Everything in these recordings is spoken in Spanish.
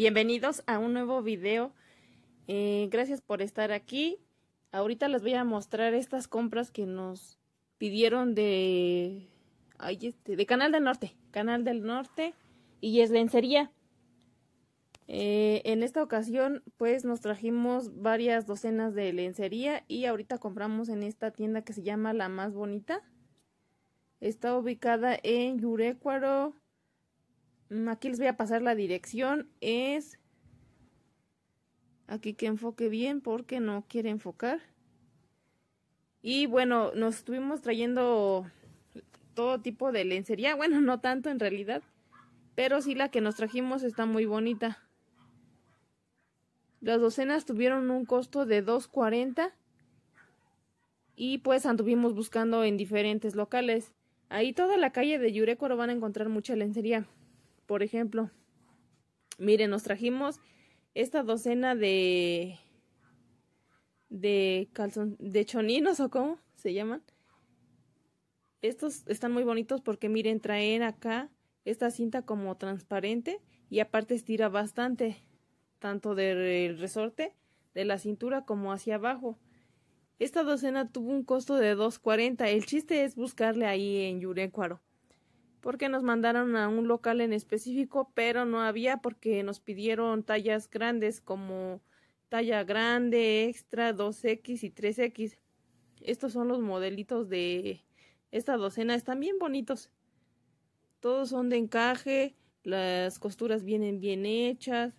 Bienvenidos a un nuevo video. Eh, gracias por estar aquí. Ahorita les voy a mostrar estas compras que nos pidieron de, este, de Canal del Norte. Canal del Norte y es lencería. Eh, en esta ocasión pues nos trajimos varias docenas de lencería y ahorita compramos en esta tienda que se llama La Más Bonita. Está ubicada en Yurecuaro, Mm, aquí les voy a pasar la dirección. Es aquí que enfoque bien porque no quiere enfocar. Y bueno, nos estuvimos trayendo todo tipo de lencería. Bueno, no tanto en realidad. Pero sí la que nos trajimos está muy bonita. Las docenas tuvieron un costo de 2.40 y pues anduvimos buscando en diferentes locales. Ahí toda la calle de Yurecoro van a encontrar mucha lencería por ejemplo, miren, nos trajimos esta docena de de de choninos o cómo se llaman. Estos están muy bonitos porque miren, traen acá esta cinta como transparente y aparte estira bastante, tanto del resorte de la cintura como hacia abajo. Esta docena tuvo un costo de 2.40. El chiste es buscarle ahí en Yurecuaro porque nos mandaron a un local en específico, pero no había porque nos pidieron tallas grandes como talla grande, extra, 2X y 3X. Estos son los modelitos de esta docena, están bien bonitos. Todos son de encaje, las costuras vienen bien hechas.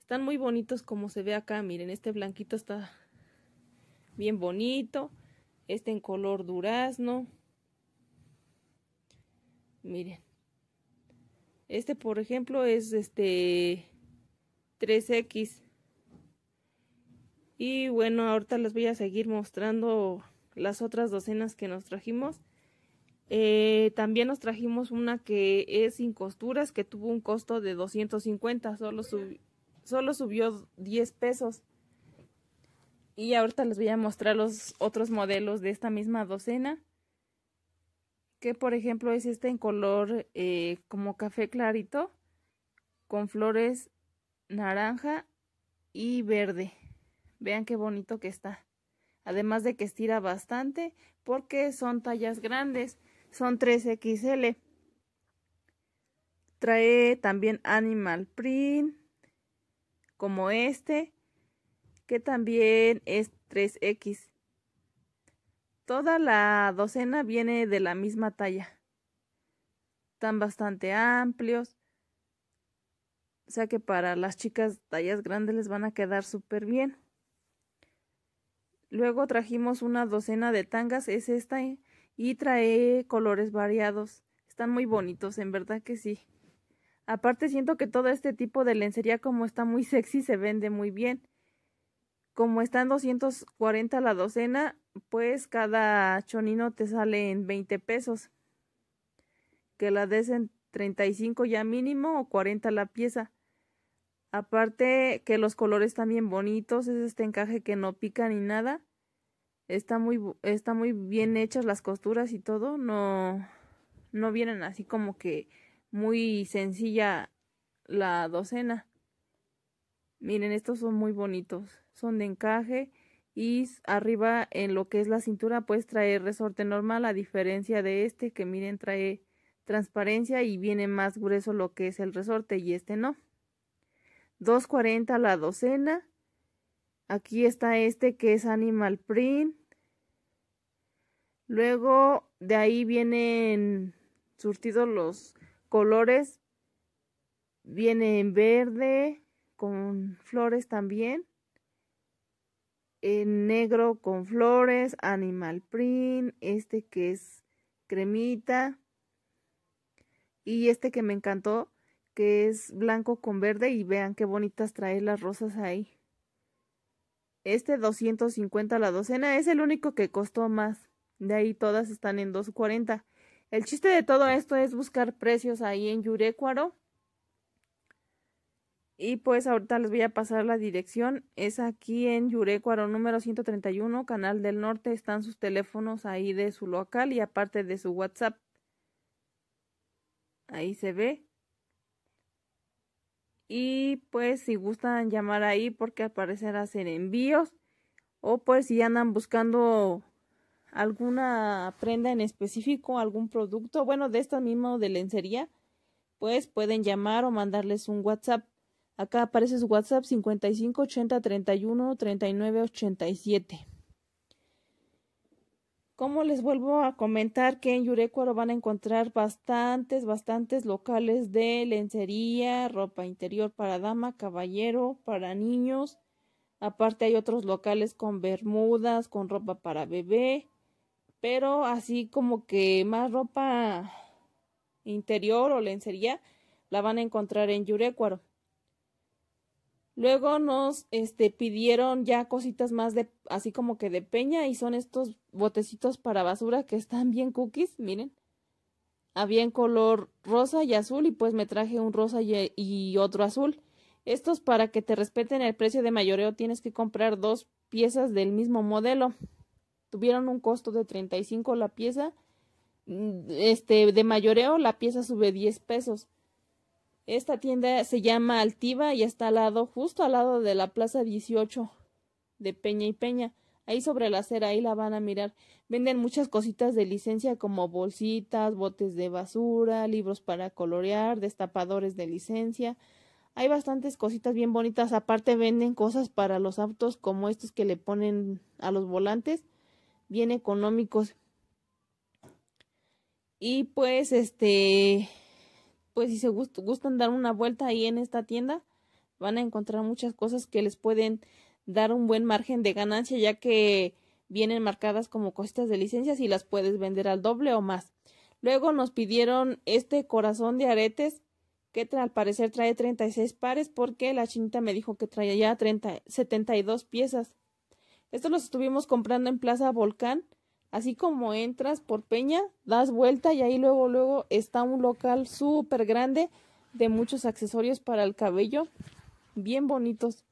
Están muy bonitos como se ve acá, miren, este blanquito está bien bonito. Este en color durazno. Miren. Este, por ejemplo, es este 3X. Y bueno, ahorita les voy a seguir mostrando las otras docenas que nos trajimos. Eh, también nos trajimos una que es sin costuras, que tuvo un costo de 250, solo, solo subió 10 pesos. Y ahorita les voy a mostrar los otros modelos de esta misma docena que por ejemplo es este en color eh, como café clarito con flores naranja y verde. Vean qué bonito que está. Además de que estira bastante porque son tallas grandes, son 3XL. Trae también animal print como este que también es 3X. Toda la docena viene de la misma talla. Están bastante amplios. O sea que para las chicas tallas grandes les van a quedar súper bien. Luego trajimos una docena de tangas, es esta, eh, y trae colores variados. Están muy bonitos, en verdad que sí. Aparte siento que todo este tipo de lencería como está muy sexy se vende muy bien como están 240 la docena, pues cada chonino te sale en 20 pesos. Que la des en 35 ya mínimo o 40 la pieza. Aparte que los colores también bonitos, es este encaje que no pica ni nada. Está muy, está muy bien hechas las costuras y todo, no, no vienen así como que muy sencilla la docena. Miren, estos son muy bonitos. Son de encaje y arriba en lo que es la cintura pues trae resorte normal a diferencia de este que miren trae transparencia y viene más grueso lo que es el resorte y este no. 2.40 la docena. Aquí está este que es animal print. Luego de ahí vienen surtidos los colores. Viene en verde, con flores también. En negro con flores, animal print, este que es cremita. Y este que me encantó, que es blanco con verde y vean qué bonitas trae las rosas ahí. Este 250 la docena es el único que costó más. De ahí todas están en 240. El chiste de todo esto es buscar precios ahí en Yurecuaro y pues ahorita les voy a pasar la dirección. Es aquí en Yurecuaro número 131, Canal del Norte. Están sus teléfonos ahí de su local y aparte de su WhatsApp. Ahí se ve. Y pues si gustan llamar ahí porque al parecer hacen envíos. O pues si andan buscando alguna prenda en específico, algún producto, bueno, de esta misma de lencería, pues pueden llamar o mandarles un WhatsApp. Acá aparece su WhatsApp 55 80 31 39 87. Como les vuelvo a comentar que en Yurecuaro van a encontrar bastantes, bastantes locales de lencería, ropa interior para dama, caballero, para niños. Aparte hay otros locales con bermudas, con ropa para bebé, pero así como que más ropa interior o lencería la van a encontrar en Yurecuaro. Luego nos este, pidieron ya cositas más de, así como que de peña, y son estos botecitos para basura que están bien cookies, miren. Había en color rosa y azul, y pues me traje un rosa y, otro azul. Estos para que te respeten el precio de mayoreo tienes que comprar dos piezas del mismo modelo. Tuvieron un costo de 35 la pieza. Mm, este, de mayoreo la pieza sube 10 pesos. Esta tienda se llama Altiva y está al lado, justo al lado de la Plaza 18 de Peña y Peña. Ahí sobre la acera, ahí la van a mirar. Venden muchas cositas de licencia como bolsitas, botes de basura, libros para colorear, destapadores de licencia. Hay bastantes cositas bien bonitas. Aparte venden cosas para los autos como estos que le ponen a los volantes, bien económicos. Y pues este pues si se gustan dar una vuelta ahí en esta tienda, van a encontrar muchas cosas que les pueden dar un buen margen de ganancia, ya que vienen marcadas como cositas de licencias y las puedes vender al doble o más. Luego nos pidieron este corazón de aretes que al parecer trae 36 pares porque la chinita me dijo que traía ya 72 piezas. Estos los estuvimos comprando en Plaza Volcán Así como entras por Peña, das vuelta y ahí luego, luego está un local súper grande de muchos accesorios para el cabello, bien bonitos,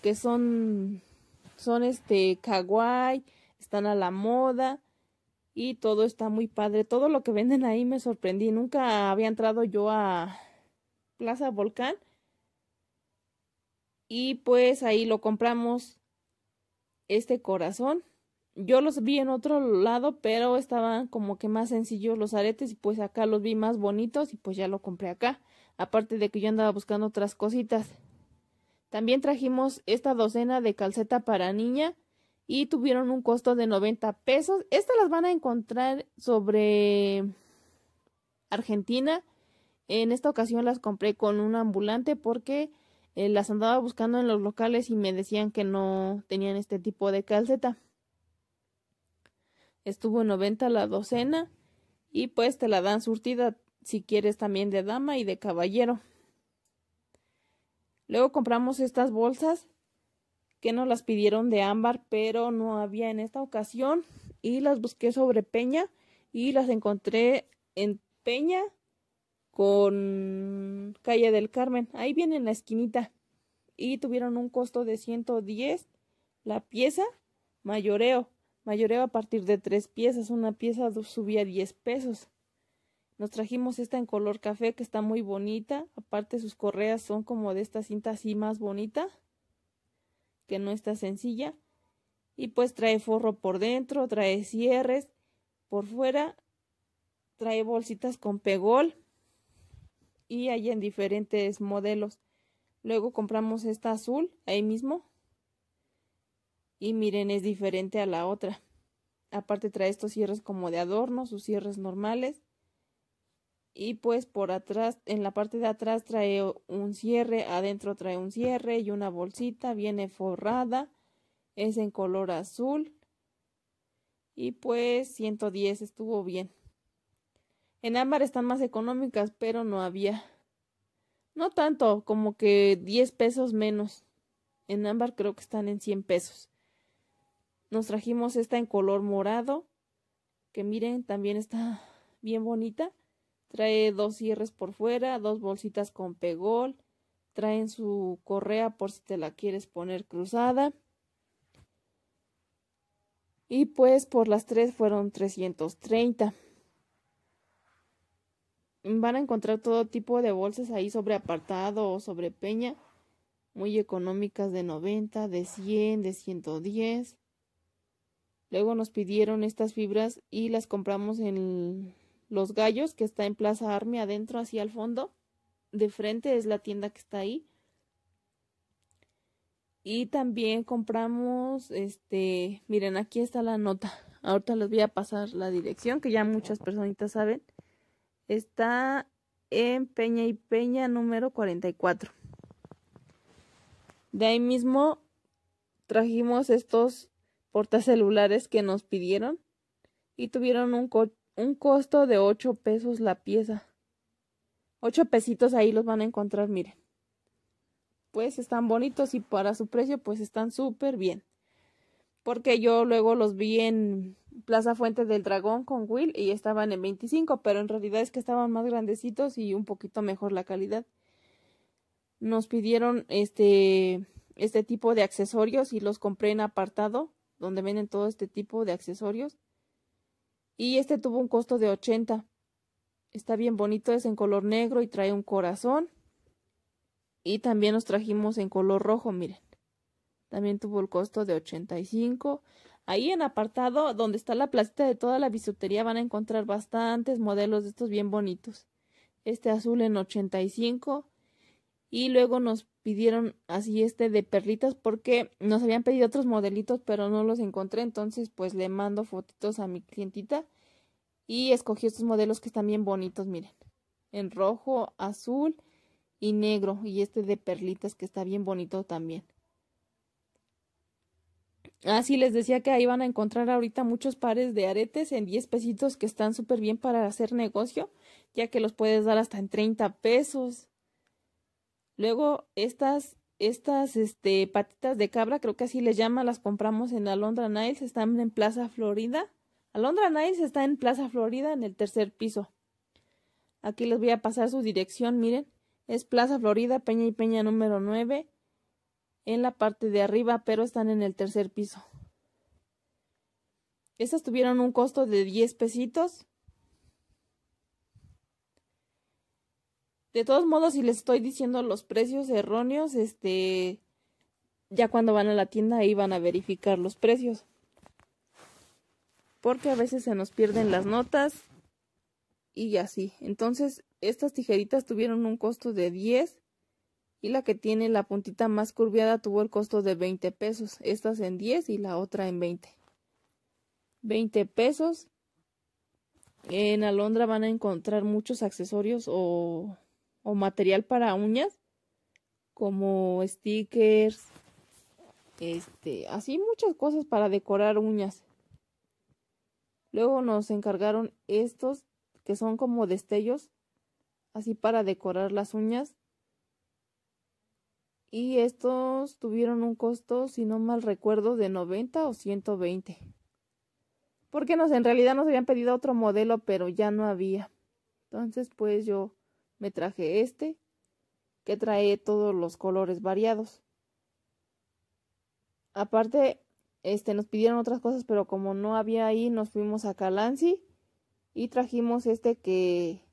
que son, son este, kawaii, están a la moda y todo está muy padre. Todo lo que venden ahí me sorprendí. Nunca había entrado yo a Plaza Volcán. Y pues ahí lo compramos este corazón yo los vi en otro lado, pero estaban como que más sencillos los aretes y pues acá los vi más bonitos y pues ya lo compré acá. Aparte de que yo andaba buscando otras cositas. También trajimos esta docena de calceta para niña y tuvieron un costo de 90 pesos. Estas las van a encontrar sobre Argentina. En esta ocasión las compré con un ambulante porque eh, las andaba buscando en los locales y me decían que no tenían este tipo de calceta estuvo 90 la docena y pues te la dan surtida si quieres también de dama y de caballero. Luego compramos estas bolsas que nos las pidieron de ámbar, pero no había en esta ocasión y las busqué sobre Peña y las encontré en Peña con Calle del Carmen. Ahí viene en la esquinita. Y tuvieron un costo de 110 la pieza mayoreo. Mayoreaba a partir de tres piezas, una pieza subía 10 pesos. Nos trajimos esta en color café que está muy bonita, aparte sus correas son como de esta cinta así más bonita, que no está sencilla. Y pues trae forro por dentro, trae cierres por fuera, trae bolsitas con pegol y hay en diferentes modelos. Luego compramos esta azul ahí mismo y miren, es diferente a la otra. Aparte trae estos cierres como de adorno, sus cierres normales. Y pues por atrás, en la parte de atrás trae un cierre, adentro trae un cierre y una bolsita, viene forrada, es en color azul. Y pues 110 estuvo bien. En ámbar están más económicas, pero no había. No tanto, como que 10 pesos menos. En ámbar creo que están en 100 pesos. Nos trajimos esta en color morado, que miren, también está bien bonita. Trae dos cierres por fuera, dos bolsitas con pegol. Traen su correa por si te la quieres poner cruzada. Y pues por las tres fueron 330. Van a encontrar todo tipo de bolsas ahí sobre apartado o sobre peña. Muy económicas de 90, de 100, de 110. Luego nos pidieron estas fibras y las compramos en Los Gallos, que está en Plaza Arme, adentro, así al fondo. De frente es la tienda que está ahí. Y también compramos, este, miren, aquí está la nota. Ahorita les voy a pasar la dirección, que ya muchas personitas saben. Está en Peña y Peña número 44. De ahí mismo trajimos estos portacelulares que nos pidieron y tuvieron un, costo de 8 pesos la pieza. 8 pesitos ahí los van a encontrar, miren. Pues están bonitos y para su precio pues están súper bien. Porque yo luego los vi en Plaza Fuente del Dragón con Will y estaban en 25, pero en realidad es que estaban más grandecitos y un poquito mejor la calidad. Nos pidieron este este tipo de accesorios y los compré en apartado donde venden todo este tipo de accesorios. Y este tuvo un costo de 80. Está bien bonito, es en color negro y trae un corazón. Y también nos trajimos en color rojo, miren. También tuvo el costo de 85. Ahí en apartado donde está la placita de toda la bisutería van a encontrar bastantes modelos de estos bien bonitos. Este azul en 85, y luego nos pidieron así este de perlitas porque nos habían pedido otros modelitos pero no los encontré entonces pues le mando fotitos a mi clientita y escogí estos modelos que están bien bonitos miren en rojo azul y negro y este de perlitas que está bien bonito también Así ah, les decía que ahí van a encontrar ahorita muchos pares de aretes en 10 pesitos que están súper bien para hacer negocio, ya que los puedes dar hasta en 30 pesos. Luego, estas, estas este, patitas de cabra, creo que así les llama, las compramos en Alondra Niles, están en Plaza Florida. Alondra Niles está en Plaza Florida, en el tercer piso. Aquí les voy a pasar su dirección, miren. Es Plaza Florida, Peña y Peña número 9, en la parte de arriba, pero están en el tercer piso. Estas tuvieron un costo de 10 pesitos De todos modos, si les estoy diciendo los precios erróneos, este, ya cuando van a la tienda ahí van a verificar los precios. Porque a veces se nos pierden las notas y así. Entonces, estas tijeritas tuvieron un costo de 10 y la que tiene la puntita más curviada tuvo el costo de 20 pesos. Estas en 10 y la otra en 20. 20 pesos. En Alondra van a encontrar muchos accesorios o o material para uñas como stickers, este, así muchas cosas para decorar uñas. Luego nos encargaron estos que son como destellos, así para decorar las uñas. Y estos tuvieron un costo, si no mal recuerdo, de 90 o 120. Porque nos, en realidad nos habían pedido otro modelo, pero ya no había. Entonces, pues yo me traje este, que trae todos los colores variados. Aparte, este, nos pidieron otras cosas, pero como no había ahí, nos fuimos a Calansi y trajimos este que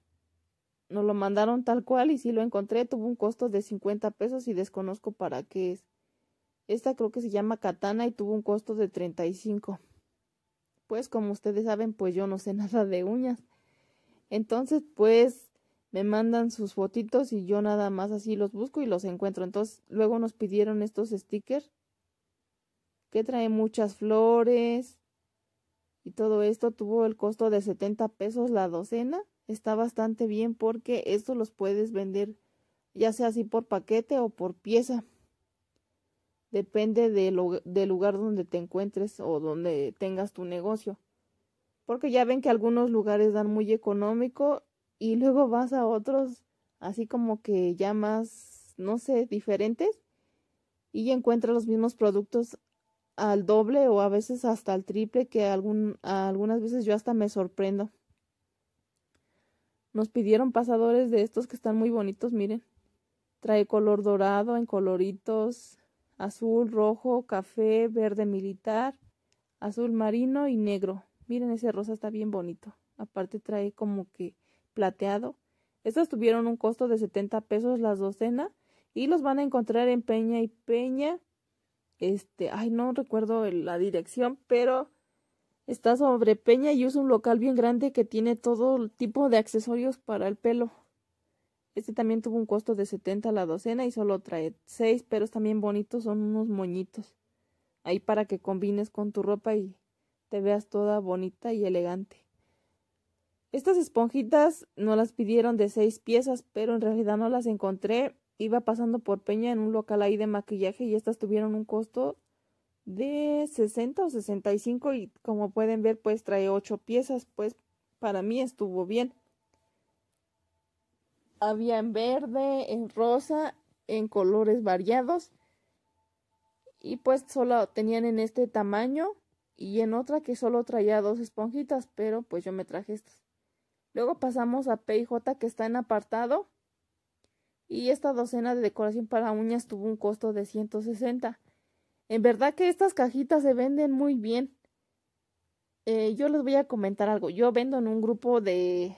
nos lo mandaron tal cual y si sí lo encontré, tuvo un costo de 50 pesos y desconozco para qué es. Esta creo que se llama Katana y tuvo un costo de 35. Pues como ustedes saben, pues yo no sé nada de uñas. Entonces, pues me mandan sus fotitos y yo nada más así los busco y los encuentro. Entonces, luego nos pidieron estos stickers que traen muchas flores y todo esto tuvo el costo de 70 pesos la docena. Está bastante bien porque estos los puedes vender ya sea así por paquete o por pieza. Depende del lugar donde te encuentres o donde tengas tu negocio. Porque ya ven que algunos lugares dan muy económico y luego vas a otros así como que ya más, no sé, diferentes y encuentras los mismos productos al doble o a veces hasta al triple que algunas veces yo hasta me sorprendo. Nos pidieron pasadores de estos que están muy bonitos, miren. Trae color dorado en coloritos, azul, rojo, café, verde militar, azul marino y negro. Miren ese rosa está bien bonito. Aparte trae como que plateado. Estas tuvieron un costo de 70 pesos las docena y los van a encontrar en Peña y Peña. Este, ay, no recuerdo la dirección, pero está sobre Peña y es un local bien grande que tiene todo tipo de accesorios para el pelo. Este también tuvo un costo de 70 la docena y solo trae 6, pero también bonitos, son unos moñitos. Ahí para que combines con tu ropa y te veas toda bonita y elegante. Estas esponjitas no las pidieron de seis piezas, pero en realidad no las encontré. Iba pasando por Peña en un local ahí de maquillaje y estas tuvieron un costo de 60 o 65 y como pueden ver pues trae ocho piezas, pues para mí estuvo bien. Había en verde, en rosa, en colores variados y pues solo tenían en este tamaño y en otra que solo traía dos esponjitas, pero pues yo me traje estas. Luego pasamos a PJ que está en apartado. Y esta docena de decoración para uñas tuvo un costo de 160. En verdad que estas cajitas se venden muy bien. Eh, yo les voy a comentar algo. Yo vendo en un grupo de,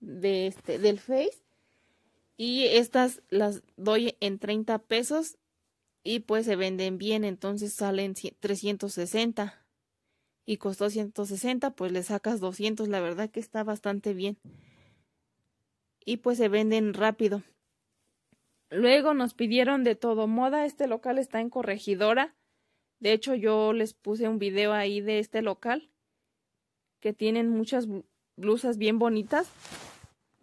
de este, del Face. Y estas las doy en 30 pesos. Y pues se venden bien. Entonces salen 360 y costó 160, pues le sacas 200, la verdad que está bastante bien. Y pues se venden rápido. Luego nos pidieron de todo moda, este local está en Corregidora. De hecho, yo les puse un video ahí de este local que tienen muchas blusas bien bonitas.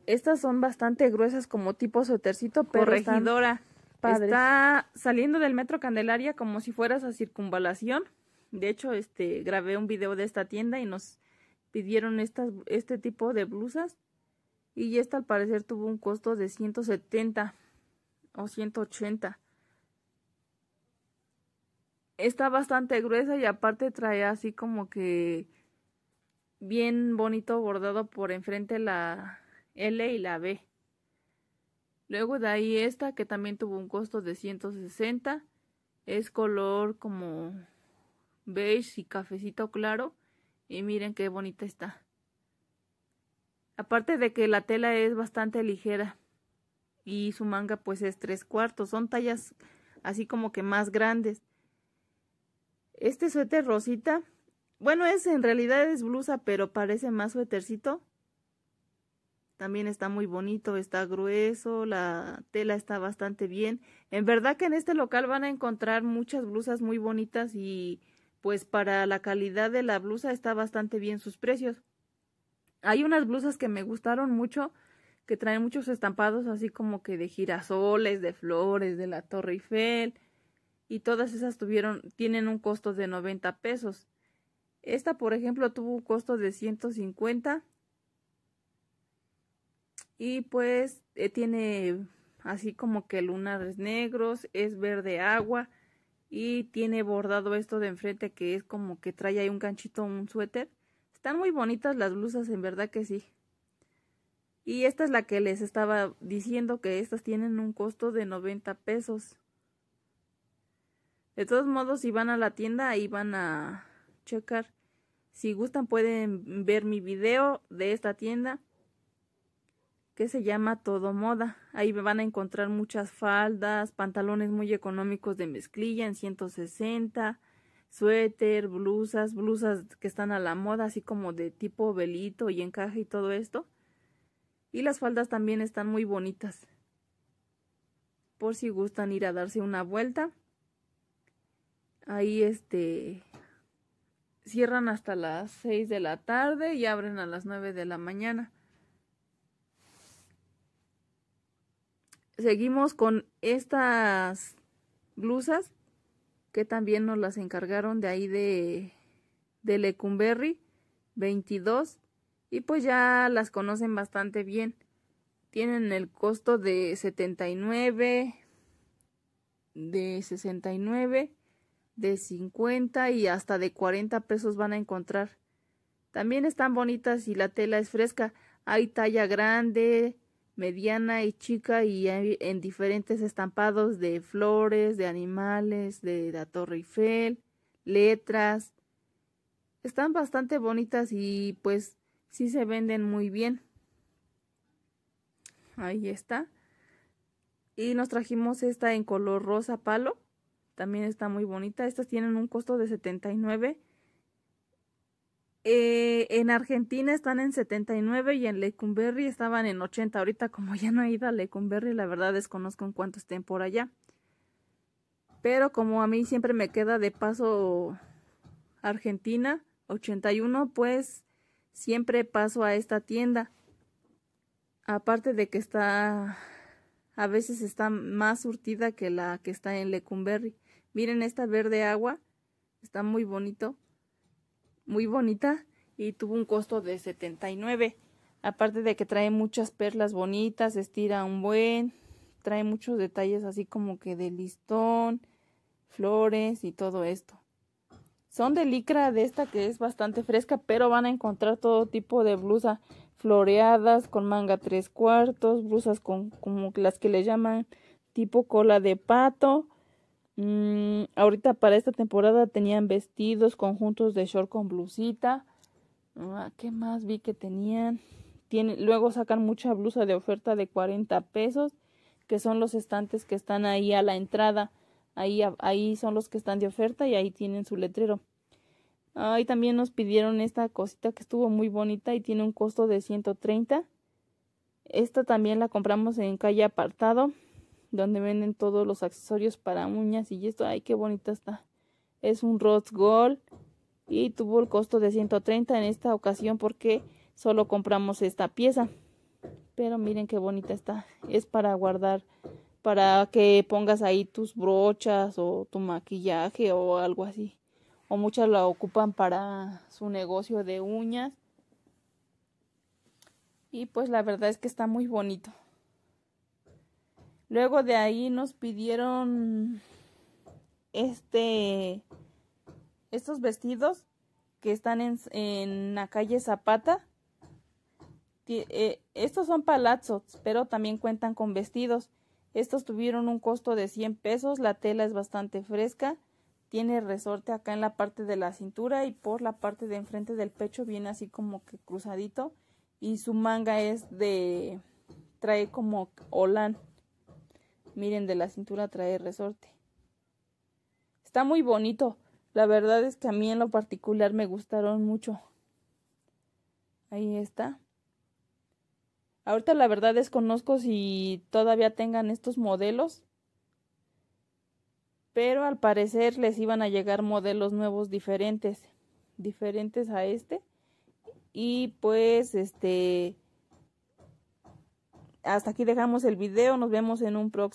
Estas son bastante gruesas como tipo sotercito, pero Corregidora. Está saliendo del metro Candelaria como si fueras a circunvalación. De hecho, este, grabé un video de esta tienda y nos pidieron estas, este tipo de blusas. Y esta al parecer tuvo un costo de 170 o 180. Está bastante gruesa y aparte trae así como que bien bonito bordado por enfrente la L y la B. Luego de ahí esta que también tuvo un costo de 160. Es color como beige y cafecito claro. Y miren qué bonita está. Aparte de que la tela es bastante ligera. Y su manga pues es tres cuartos. Son tallas así como que más grandes. Este suéter rosita. Bueno, es en realidad es blusa, pero parece más suétercito. También está muy bonito, está grueso, la tela está bastante bien. En verdad que en este local van a encontrar muchas blusas muy bonitas y pues para la calidad de la blusa está bastante bien sus precios. Hay unas blusas que me gustaron mucho, que traen muchos estampados así como que de girasoles, de flores, de la Torre Eiffel, y todas esas tuvieron, tienen un costo de 90 pesos. Esta, por ejemplo, tuvo un costo de 150 y pues eh, tiene así como que lunares negros, es verde agua, y tiene bordado esto de enfrente que es como que trae ahí un ganchito, un suéter. Están muy bonitas las blusas, en verdad que sí. Y esta es la que les estaba diciendo que estas tienen un costo de 90 pesos. De todos modos, si van a la tienda, y van a checar. Si gustan, pueden ver mi video de esta tienda que se llama Todo Moda. Ahí me van a encontrar muchas faldas, pantalones muy económicos de mezclilla en 160, suéter, blusas, blusas que están a la moda, así como de tipo velito y encaje y todo esto. Y las faldas también están muy bonitas. Por si gustan ir a darse una vuelta. Ahí este cierran hasta las 6 de la tarde y abren a las 9 de la mañana. seguimos con estas blusas que también nos las encargaron de ahí de, de Lecumberri 22 y pues ya las conocen bastante bien. Tienen el costo de 79, de 69, de 50 y hasta de 40 pesos van a encontrar. También están bonitas y la tela es fresca. Hay talla grande, mediana y chica y en diferentes estampados de flores, de animales, de la Torre Eiffel, letras. Están bastante bonitas y pues sí se venden muy bien. Ahí está. Y nos trajimos esta en color rosa palo. También está muy bonita. Estas tienen un costo de 79 eh, en Argentina están en 79 y en Lecumberri estaban en 80. Ahorita como ya no he ido a Lecumberri, la verdad desconozco en cuánto estén por allá. Pero como a mí siempre me queda de paso Argentina 81, pues siempre paso a esta tienda. Aparte de que está a veces está más surtida que la que está en Lecumberri. Miren esta verde agua, está muy bonito muy bonita y tuvo un costo de 79. Aparte de que trae muchas perlas bonitas, estira un buen, trae muchos detalles así como que de listón, flores y todo esto. Son de licra de esta que es bastante fresca, pero van a encontrar todo tipo de blusa floreadas, con manga tres cuartos, blusas con como las que le llaman tipo cola de pato, Mm, ahorita para esta temporada tenían vestidos, conjuntos de short con blusita. Ah, ¿Qué más vi que tenían? luego sacan mucha blusa de oferta de 40 pesos, que son los estantes que están ahí a la entrada. Ahí, ahí son los que están de oferta y ahí tienen su letrero. Ahí también nos pidieron esta cosita que estuvo muy bonita y tiene un costo de 130. Esta también la compramos en calle apartado donde venden todos los accesorios para uñas y esto, ay, qué bonita está. Es un Rhodes Gold y tuvo el costo de 130 en esta ocasión porque solo compramos esta pieza. Pero miren qué bonita está. Es para guardar, para que pongas ahí tus brochas o tu maquillaje o algo así. O muchas la ocupan para su negocio de uñas. Y pues la verdad es que está muy bonito. Luego de ahí nos pidieron este estos vestidos que están en, la calle Zapata. Eh, estos son palazos, pero también cuentan con vestidos. Estos tuvieron un costo de 100 pesos, la tela es bastante fresca, tiene resorte acá en la parte de la cintura y por la parte de enfrente del pecho viene así como que cruzadito y su manga es de trae como holand. Miren, de la cintura trae resorte. Está muy bonito. La verdad es que a mí en lo particular me gustaron mucho. Ahí está. Ahorita la verdad desconozco si todavía tengan estos modelos. Pero al parecer les iban a llegar modelos nuevos diferentes. Diferentes a este. Y pues este... Hasta aquí dejamos el video. Nos vemos en un próximo.